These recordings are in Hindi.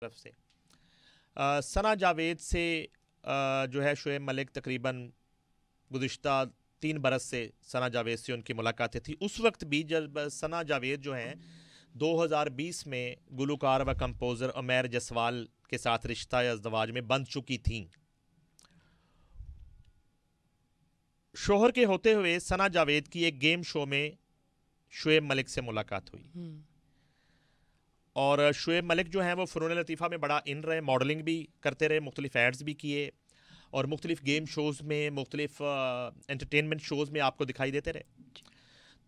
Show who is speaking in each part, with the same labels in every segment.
Speaker 1: तरफ से आ, सना जावेद से आ, जो है शुएब मलिक तकरीबन गुज्त तीन बरस से सना जावेद से उनकी मुलाकातें थी उस वक्त भी जब सना जावेद जो हैं 2020 में गुलकार व कंपोज़र अमेर जसवाल के साथ रिश्ता अजदवाज में बन चुकी थी शोहर के होते हुए सना जावेद की एक गेम शो में शुएब मलिक से मुलाकात हुई हम्म। और शुएब मलिक जो हैं वो फ़नून लतीफ़ा में बड़ा इन रहे मॉडलिंग भी करते रहे मुख्तलिफ एड्स भी किए और मुख्तलिफ गेम शोज़ में मुख्तलिफ एंटरटेनमेंट शोज़ में आपको दिखाई देते रहे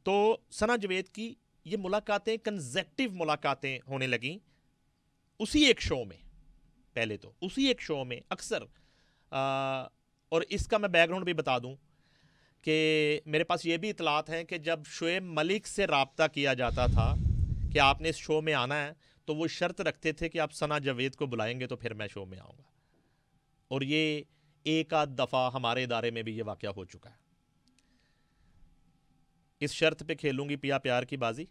Speaker 1: तो सना जवेद की ये मुलाकातें कन्जेक्टिव मुलाकातें होने लगें उसी एक शो में पहले तो उसी एक शो में अक्सर और इसका मैं बैकग्राउंड भी बता दूँ कि मेरे पास ये भी इतलात हैं कि जब शुएब मलिक से रबता किया जाता था कि आपने इस शो में आना है तो वो शर्त रखते थे कि आप सना जावेद को बुलाएंगे तो फिर मैं शो में आऊँगा और ये एक आध दफ़ा हमारे इदारे में भी ये वाक़ हो चुका है इस शर्त पे खेलूँगी पिया प्यार की बाजी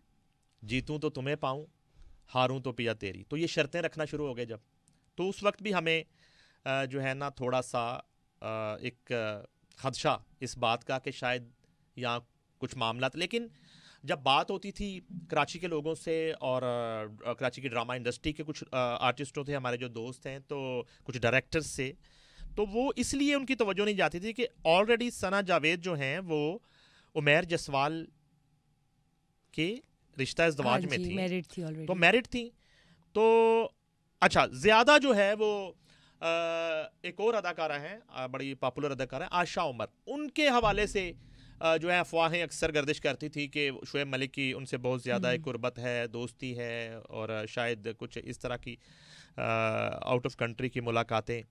Speaker 1: जीतूँ तो तुम्हें पाऊँ हारूँ तो पिया तेरी तो ये शर्तें रखना शुरू हो गए जब तो उस वक्त भी हमें जो है ना थोड़ा सा एक खदशा इस बात का कि शायद यहाँ कुछ मामला लेकिन जब बात होती थी कराची के लोगों से और कराची की ड्रामा इंडस्ट्री के कुछ आर्टिस्टों थे हमारे जो दोस्त हैं तो कुछ डायरेक्टर्स से तो वो इसलिए उनकी तवज्जो नहीं जाती थी कि ऑलरेडी सना जावेद जो हैं वो उमेर जसवाल के रिश्ता इसवाज हाँ में थी मेरिट थी तो मैरिड थी तो अच्छा ज़्यादा जो है वो आ, एक और अदाकारा हैं बड़ी पॉपुलर अदाकारा हैं आशा उमर उनके हवाले से जो है अफवाहें अक्सर गर्दिश करती थी कि शुएब मलिक की उनसे बहुत ज़्यादा एक हम्म। गुरबत है दोस्ती है और शायद कुछ इस तरह की आउट ऑफ कंट्री की मुलाकातें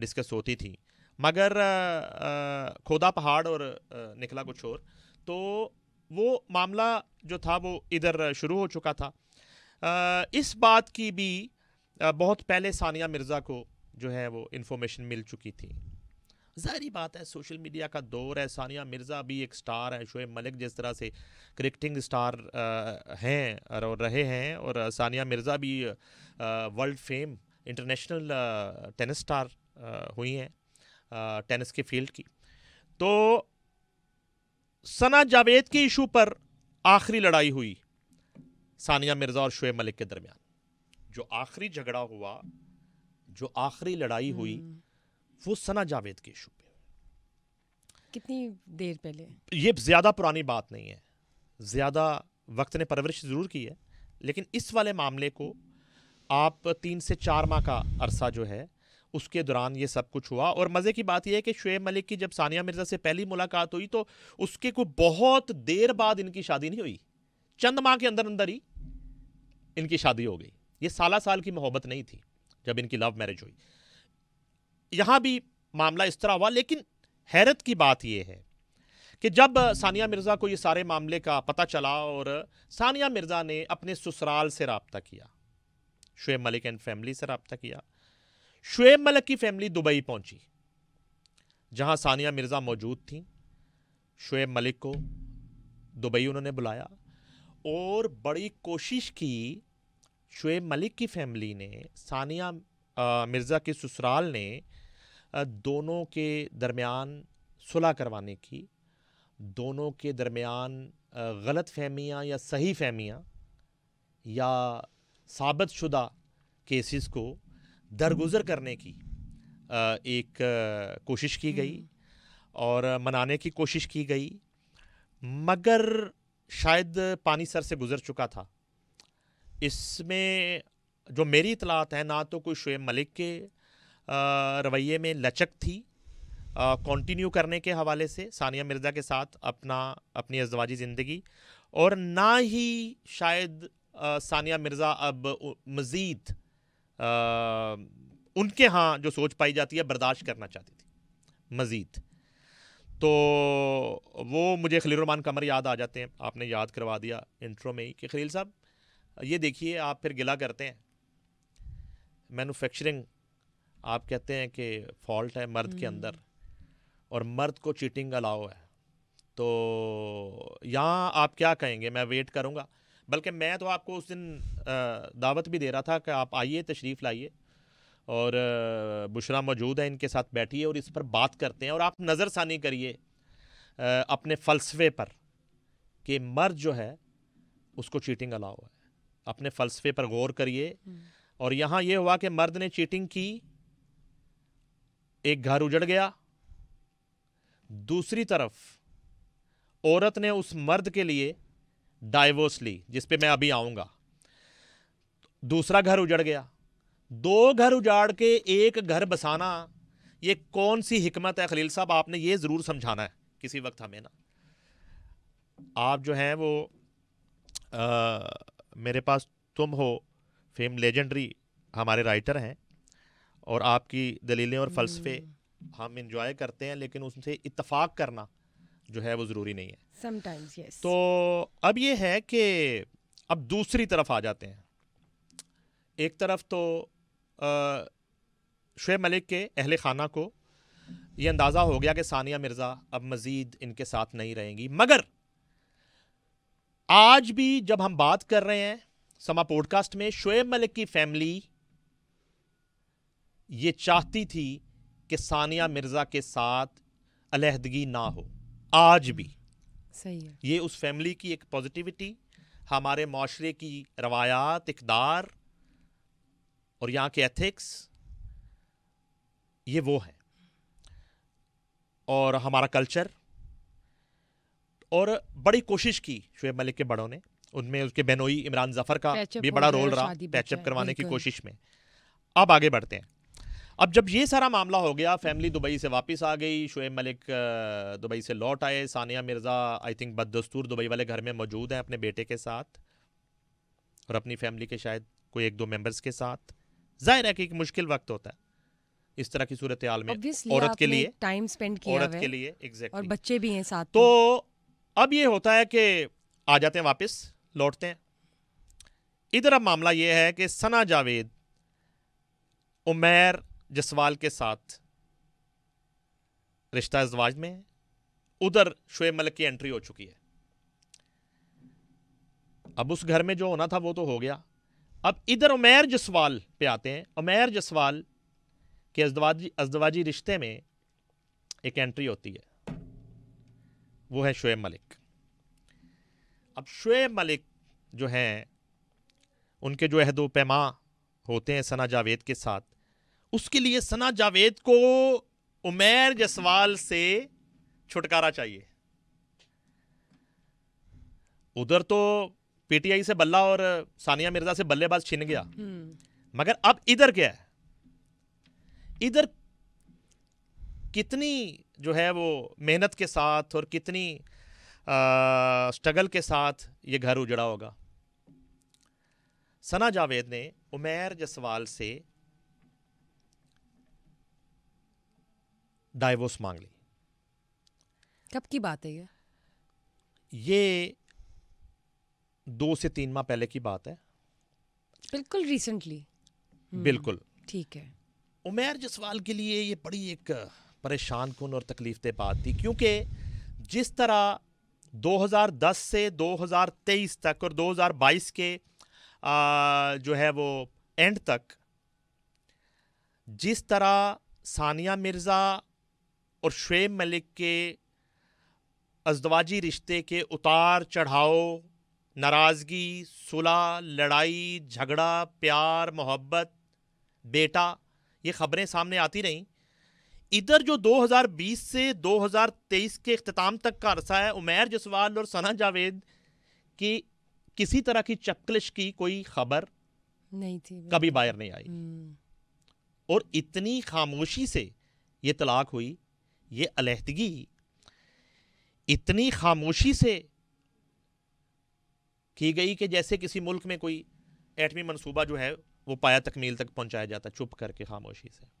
Speaker 1: डिस्कस होती थी मगर खोदा पहाड़ और निकला कुछ और तो वो मामला जो था वो इधर शुरू हो चुका था इस बात की भी बहुत पहले सानिया मिर्ज़ा को जो है वो इन्फॉर्मेशन मिल चुकी थी ज़ाहरी बात है सोशल मीडिया का दौर है सानिया मिर्ज़ा भी एक स्टार है शोएब मलिक जिस तरह से क्रिकेटिंग स्टार हैं और रहे हैं और सानिया मिर्ज़ा भी world fame international tennis star हुई हैं टेनिस के फील्ड की तो सना जावेद के इशू पर आखिरी लड़ाई हुई सानिया मिर्ज़ा और शुएब मलिक के दरमियान जो आखिरी झगड़ा हुआ जो आखिरी लड़ाई हुई हम्म। वो सना जावेद के इशू पे कितनी देर पहले ये ज़्यादा पुरानी बात नहीं है ज़्यादा वक्त ने परवरिश ज़रूर की है लेकिन इस वाले मामले को आप तीन से चार माह का अरसा जो है उसके दौरान ये सब कुछ हुआ और मज़े की बात यह है कि शुएब मलिक की जब सानिया मिर्ज़ा से पहली मुलाकात हुई तो उसके को बहुत देर बाद इनकी शादी नहीं हुई चंद माह के अंदर अंदर ही इनकी शादी हो गई ये साला साल की मोहब्बत नहीं थी जब इनकी लव मैरिज हुई यहाँ भी मामला इस तरह हुआ लेकिन हैरत की बात यह है कि जब सानिया मिर्ज़ा को ये सारे मामले का पता चला और सानिया मिर्ज़ा ने अपने ससुराल से रबता किया शुएब मलिक एंड फैमिली से रबता किया शुएब मलिक की फैमिली दुबई पहुंची जहां सानिया मिर्ज़ा मौजूद थी शुएब मलिक को दुबई उन्होंने बुलाया और बड़ी कोशिश की शुएब मलिक की फैमिली ने सानिया मिर्ज़ा के ससुराल ने दोनों के दरमियान सुलह करवाने की दोनों के दरमियान गलत फहमियाँ या सही फहमियाँ या साबित शुदा केसेस को दरगुजर करने की एक कोशिश की गई हम्म। और मनाने की कोशिश की गई मगर शायद पानी सर से गुज़र चुका था इसमें जो मेरी इतलात है ना तो कोई शुएब मलिक के रवैये में लचक थी कंटिन्यू करने के हवाले से सानिया मिर्ज़ा के साथ अपना अपनी अजवाजी ज़िंदगी और ना ही शायद आ, सानिया मिर्ज़ा अब मज़ीद उनके यहाँ जो सोच पाई जाती है बर्दाश्त करना चाहती थी मज़ीद तो वो मुझे खलील रमान कमर याद आ जाते हैं आपने याद करवा दिया इंट्रो में ही कि खलील साहब ये देखिए आप फिर गिला करते हैं मैनुफैक्चरिंग आप कहते हैं कि फॉल्ट है मर्द के अंदर हम्म। और मर्द को चीटिंग अलाउ है तो यहाँ आप क्या कहेंगे मैं वेट करूँगा बल्कि मैं तो आपको उस दिन दावत भी दे रहा था कि आप आइए तशरीफ़ लाइए और बुशरा मौजूद है इनके साथ बैठिए और इस पर बात करते हैं और आप नज़रसानी करिए अपने फ़लसफ़े पर कि मर्द जो है उसको चीटिंग अलाउ है अपने फ़लसफ़े पर गौर करिए हम्म। और यहाँ ये हुआ कि मर्द ने चीटिंग की एक घर उजड़ गया दूसरी तरफ औरत ने उस मर्द के लिए डाइवोर्स ली जिस पे मैं अभी आऊँगा दूसरा घर उजड़ गया दो घर उजाड़ के एक घर बसाना ये कौन सी हिकमत है खलील साहब आपने ये ज़रूर समझाना है किसी वक्त हमें ना आप जो हैं वो आ, मेरे पास तुम हो फेम लेजेंडरी हमारे राइटर हैं और आपकी दलीलें और फ़लसफ़े हम्म। हम इंजॉय करते हैं लेकिन उनसे इतफाक़ करना जो है वो ज़रूरी नहीं है Sometimes, yes. तो अब ये है कि अब दूसरी तरफ आ जाते हैं एक तरफ तो शुब मलिक के अहल खाना को ये अंदाज़ा हो गया कि सानिया मिर्ज़ा अब मज़ीद इनके साथ नहीं रहेंगी मगर आज भी जब हम बात कर रहे हैं समा पॉडकास्ट में शुएब मलिक की फैमिली ये चाहती थी कि सानिया मिर्ज़ा के साथ अलहदगी ना हो आज भी सही है ये उस फैमिली की एक पॉजिटिविटी हमारे माशरे की रवायात इकदार और यहाँ के एथिक्स ये वो है और हमारा कल्चर और बड़ी कोशिश की शुएब मलिक के बड़ों ने उनमें उसके बहनोई इमरान जफर का भी बड़ा रोल रहा पैचअप करवाने की कोशिश में अब आगे बढ़ते हैं अब जब ये सारा मामला हो गया फैमिली दुबई से वापस आ गई शुएब मलिक दुबई से लौट आए सानिया मिर्ज़ा आई थिंक बददस्तूर दुबई वाले घर में मौजूद हैं अपने बेटे के साथ और अपनी फैमिली के शायद कोई एक दो मेंबर्स के साथ जाहिर है कि एक मुश्किल वक्त होता है इस तरह की सूरत हाल में औरत के लिए टाइम स्पेंड किया औरत के लिए एग्जैक्ट और बच्चे भी हैं साथ तो अब ये होता है कि आ जाते हैं वापस लौटते हैं इधर अब मामला ये है कि सना जावेद उमेर जसवाल के साथ रिश्ता अजवाज में है उधर शुएब मलिक की एंट्री हो चुकी है अब उस घर में जो होना था वो तो हो गया अब इधर उमेर जसवाल पे आते हैं उमेर जसवाल के अजवाजी अजवाजी रिश्ते में एक एंट्री होती है वो है शुएब मलिक अब शुएब मलिक जो हैं उनके जो अहदो पैमा होते हैं सना जावेद के साथ उसके लिए सना जावेद को उमेर जसवाल से छुटकारा चाहिए उधर तो पीटीआई से बल्ला और सानिया मिर्जा से बल्लेबाज छिन गया हम्म। मगर अब इधर क्या है इधर कितनी जो है वो मेहनत के साथ और कितनी आ, स्ट्रगल के साथ ये घर उजड़ा होगा सना जावेद ने उमेर जसवाल से डाइवोर्स मांग ली कब की बात है ये ये दो से तीन माह पहले की बात है बिल्कुल रिसेंटली हम्म, बिल्कुल ठीक है उमेर जसवाल के लिए ये बड़ी एक परेशान कन और तकलीफ दे बात थी क्योंकि जिस तरह 2010 से 2023 तक और 2022 के आ, जो है वो एंड तक जिस तरह सानिया मिर्ज़ा और शुएब मलिक के अजदवाजी रिश्ते के उतार चढ़ाव नाराज़गी सुलह लड़ाई झगड़ा प्यार मोहब्बत बेटा ये ख़बरें सामने आती रहीं इधर जो 2020 से 2023 के अख्ताम तक का अरसा है उमेर जसवाल और सना जावेद की किसी तरह की चपकलिश की कोई खबर नहीं थी कभी बाहर नहीं आई हम्म। और इतनी खामोशी से ये तलाक हुई ये अलहदगी इतनी खामोशी से की गई कि जैसे किसी मुल्क में कोई एटमी मनसूबा जो है वो पाया तकमील तक पहुंचाया जाता चुप करके खामोशी से